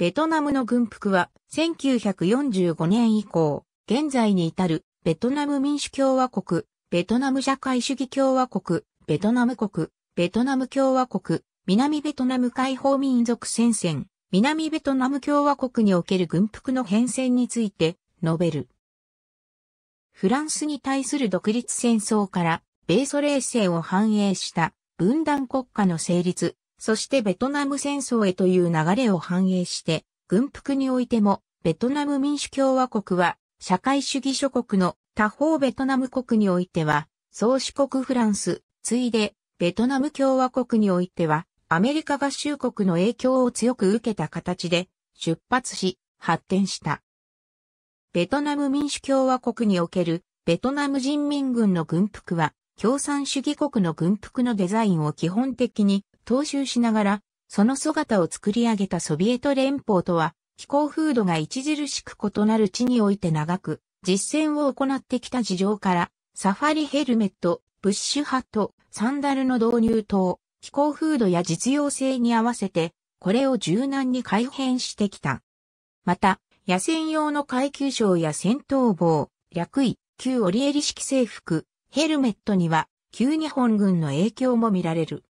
ベトナムの軍服は1945年以降、現在に至るベトナム民主共和国、ベトナム社会主義共和国、ベトナム国、ベトナム共和国、南ベトナム解放民族戦線、南ベトナム共和国における軍服の変遷について述べる。フランスに対する独立戦争から米ソ冷戦を反映した分断国家の成立、そしてベトナム戦争へという流れを反映して、軍服においても、ベトナム民主共和国は、社会主義諸国の他方ベトナム国においては、宗主国フランス、ついで、ベトナム共和国においては、アメリカ合衆国の影響を強く受けた形で、出発し、発展した。ベトナム民主共和国における、ベトナム人民軍の軍服は、共産主義国の軍服のデザインを基本的に踏襲しながら、その姿を作り上げたソビエト連邦とは、気候風土が著しく異なる地において長く、実践を行ってきた事情から、サファリヘルメット、ブッシュハット、サンダルの導入等、気候風土や実用性に合わせて、これを柔軟に改変してきた。また、野戦用の階級章や戦闘帽、略位、旧オリエリ式制服、ヘルメットには、旧日本軍の影響も見られる。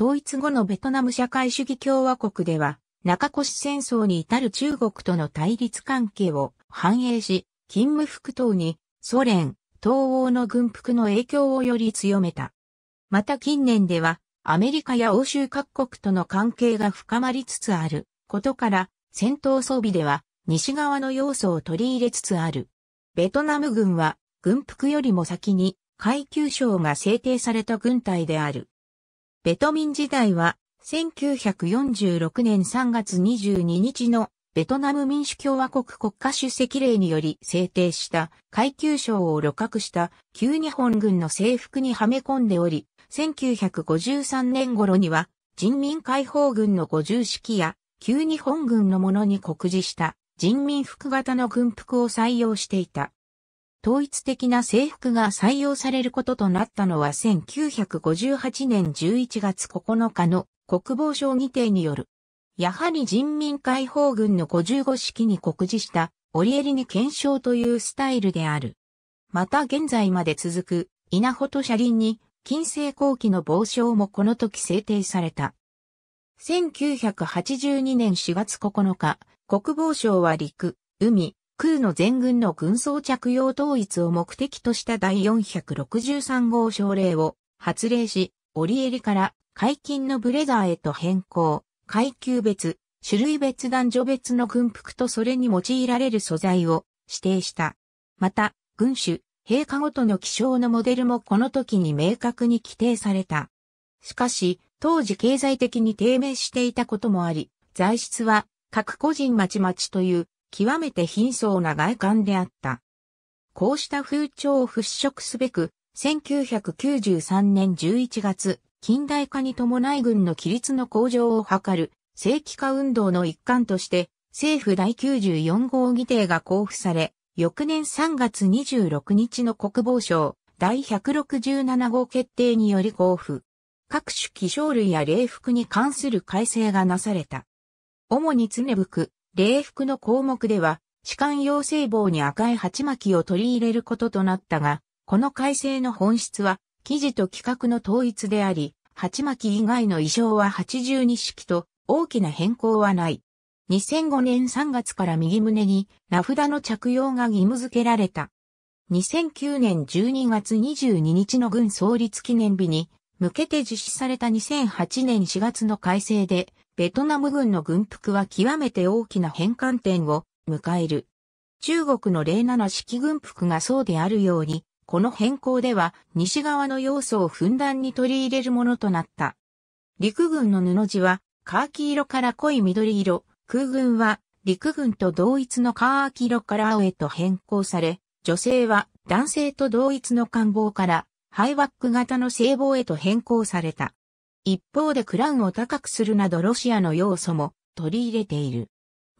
統一後のベトナム社会主義共和国では、中越戦争に至る中国との対立関係を反映し、勤務服等にソ連、東欧の軍服の影響をより強めた。また近年では、アメリカや欧州各国との関係が深まりつつあることから、戦闘装備では西側の要素を取り入れつつある。ベトナム軍は軍服よりも先に階級章が制定された軍隊である。ベトミン時代は、1946年3月22日のベトナム民主共和国国家主席令により制定した階級章を旅客した旧日本軍の制服にはめ込んでおり、1953年頃には人民解放軍の五重式や旧日本軍のものに酷似した人民服型の軍服を採用していた。統一的な制服が採用されることとなったのは1958年11月9日の国防省議定による。やはり人民解放軍の55式に告示した折襟に検証というスタイルである。また現在まで続く稲穂と車輪に金星後期の防傷もこの時制定された。1982年4月9日、国防省は陸、海、空の全軍の軍装着用統一を目的とした第463号省令を発令し、折襟から解禁のブレザーへと変更、階級別、種類別男女別の軍服とそれに用いられる素材を指定した。また、軍種、陛下ごとの気象のモデルもこの時に明確に規定された。しかし、当時経済的に低迷していたこともあり、材質は各個人まちまちという極めて貧相な外観であった。こうした風潮を払拭すべく、1993年11月、近代化に伴い軍の規律の向上を図る正規化運動の一環として、政府第94号議定が交付され、翌年3月26日の国防省第167号決定により交付。各種気象類や礼服に関する改正がなされた。主に常く。礼服の項目では、士官養成棒に赤い鉢巻きを取り入れることとなったが、この改正の本質は、記事と規格の統一であり、鉢巻き以外の衣装は82式と大きな変更はない。2005年3月から右胸に名札の着用が義務付けられた。2009年12月22日の軍創立記念日に向けて実施された2008年4月の改正でベトナム軍の軍服は極めて大きな変換点を迎える。中国の07式軍服がそうであるように、この変更では西側の要素をふんだんに取り入れるものとなった。陸軍の布地はカーキ色から濃い緑色、空軍は陸軍と同一のカーキ色から青へと変更され、女性は男性と同一の官房からハイワック型の聖望へと変更された。一方でクラウンを高くするなどロシアの要素も取り入れている。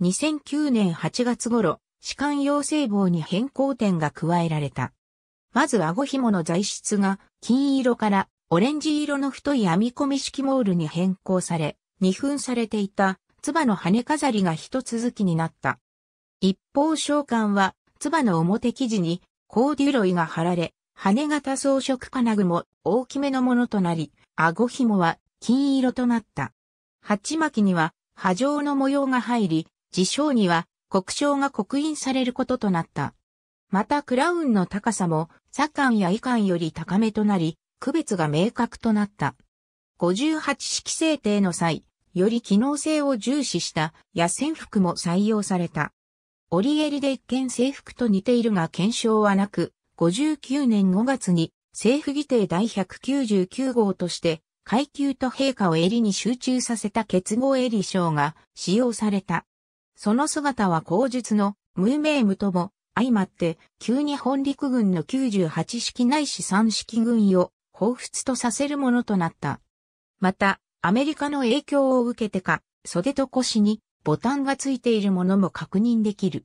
2009年8月頃、歯間養成棒に変更点が加えられた。まず顎紐の材質が金色からオレンジ色の太い編み込み式モールに変更され、二分されていた唾の羽飾りが一続きになった。一方召喚は唾の表生地にコーデュロイが貼られ、羽型装飾金具も大きめのものとなり、顎紐は金色となった。鉢巻きには波状の模様が入り、自称には国章が刻印されることとなった。またクラウンの高さも左官や遺官より高めとなり、区別が明確となった。58式制定の際、より機能性を重視した野戦服も採用された。折り襟で一見制服と似ているが検証はなく、59年5月に政府議定第199号として、階級と陛下を襟に集中させた結合襟章が使用された。その姿は口述のムーメムとも相まって、急に本陸軍の98式内いし3式軍を彷彿とさせるものとなった。また、アメリカの影響を受けてか、袖と腰にボタンがついているものも確認できる。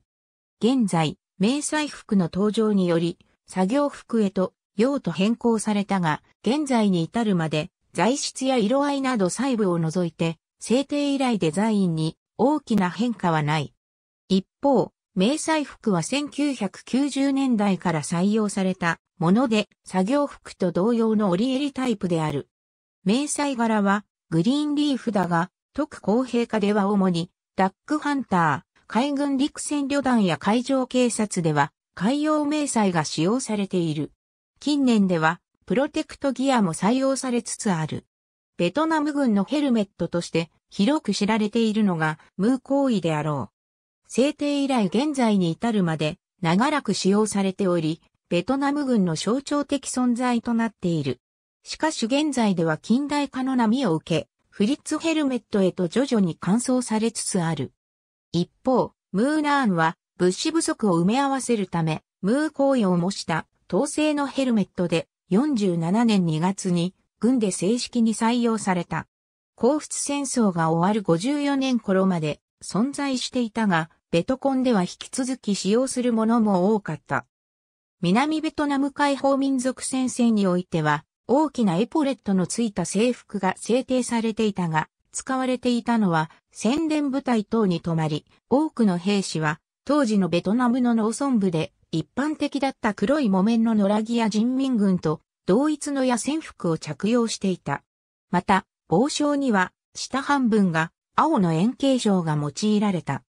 現在、迷彩服の登場により、作業服へと用途変更されたが、現在に至るまで、材質や色合いなど細部を除いて、制定以来デザインに大きな変化はない。一方、迷彩服は1990年代から採用されたもので、作業服と同様の折り襟タイプである。迷彩柄はグリーンリーフだが、特公平化では主に、ダックハンター、海軍陸戦旅団や海上警察では、海洋迷彩が使用されている。近年では、プロテクトギアも採用されつつある。ベトナム軍のヘルメットとして広く知られているのがムー行為であろう。制定以来現在に至るまで長らく使用されており、ベトナム軍の象徴的存在となっている。しかし現在では近代化の波を受け、フリッツヘルメットへと徐々に乾燥されつつある。一方、ムーナーンは物資不足を埋め合わせるため、ムー行為を模した統制のヘルメットで47年2月に軍で正式に採用された。皇室戦争が終わる54年頃まで存在していたが、ベトコンでは引き続き使用するものも多かった。南ベトナム解放民族戦線においては、大きなエポレットのついた制服が制定されていたが、使われていたのは宣伝部隊等に泊まり、多くの兵士は当時のベトナムの農村部で一般的だった黒い木綿の野良着や人民軍と同一の野戦服を着用していた。また、帽章には下半分が青の円形状が用いられた。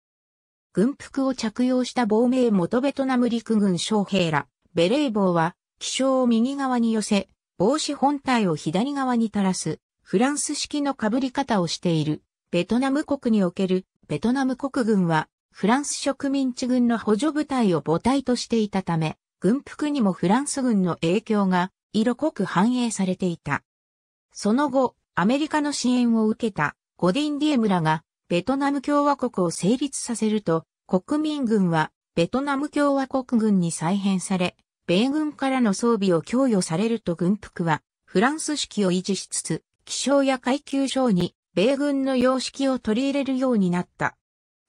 軍服を着用した亡命元ベトナム陸軍将兵ら、ベレー帽は、気象を右側に寄せ、帽子本体を左側に垂らす、フランス式の被り方をしている。ベトナム国におけるベトナム国軍はフランス植民地軍の補助部隊を母体としていたため、軍服にもフランス軍の影響が色濃く反映されていた。その後、アメリカの支援を受けたゴディン・ディエムらがベトナム共和国を成立させると、国民軍はベトナム共和国軍に再編され、米軍からの装備を供与されると軍服はフランス式を維持しつつ、気象や階級省に米軍の様式を取り入れるようになった。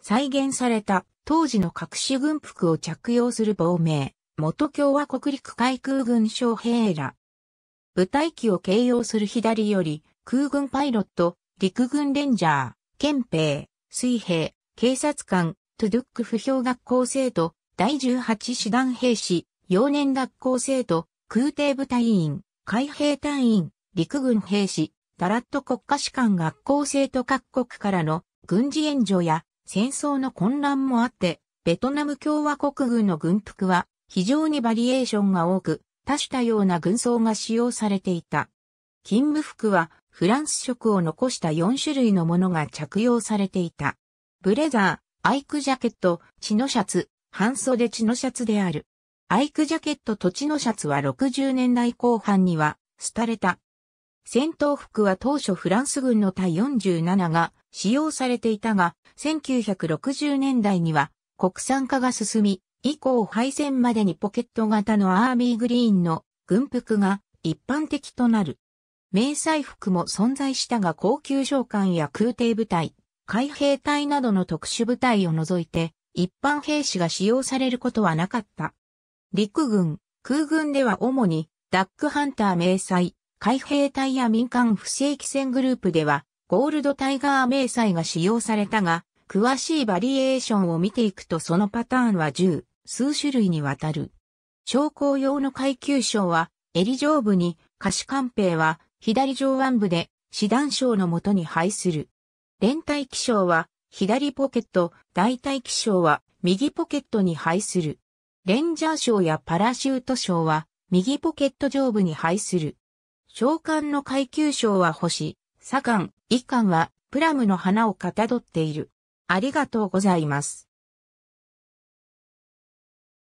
再現された当時の各種軍服を着用する亡命、元共和国陸海空軍将兵ら。部隊機を形容する左より、空軍パイロット、陸軍レンジャー、憲兵、水兵、警察官、トゥドゥック不評学校生徒、第18師団兵士、幼年学校生徒、空挺部隊員、海兵隊員、陸軍兵士、ダラット国家士官学校生徒各国からの軍事援助や戦争の混乱もあって、ベトナム共和国軍の軍服は非常にバリエーションが多く、多種多様な軍装が使用されていた。勤務服はフランス色を残した4種類のものが着用されていた。ブレザー、アイクジャケット、血のシャツ、半袖血のシャツである。アイクジャケットと血のシャツは60年代後半には、廃れた戦闘服は当初フランス軍の対47が使用されていたが、1960年代には国産化が進み、以降敗戦までにポケット型のアーミーグリーンの軍服が一般的となる。迷彩服も存在したが高級召喚や空挺部隊、海兵隊などの特殊部隊を除いて、一般兵士が使用されることはなかった。陸軍、空軍では主に、ダックハンター迷彩、海兵隊や民間不正規船グループでは、ゴールドタイガー迷彩が使用されたが、詳しいバリエーションを見ていくとそのパターンは10、数種類にわたる。将校用の階級章は、襟上部に、下士官兵は、左上腕部で、師団章のもとに配する。連帯気象は、左ポケット、大替気象は、右ポケットに配する。レンジャー章やパラシュート章は、右ポケット上部に配する。召喚の階級賞は星、左官、一官はプラムの花をかたどっている。ありがとうございます。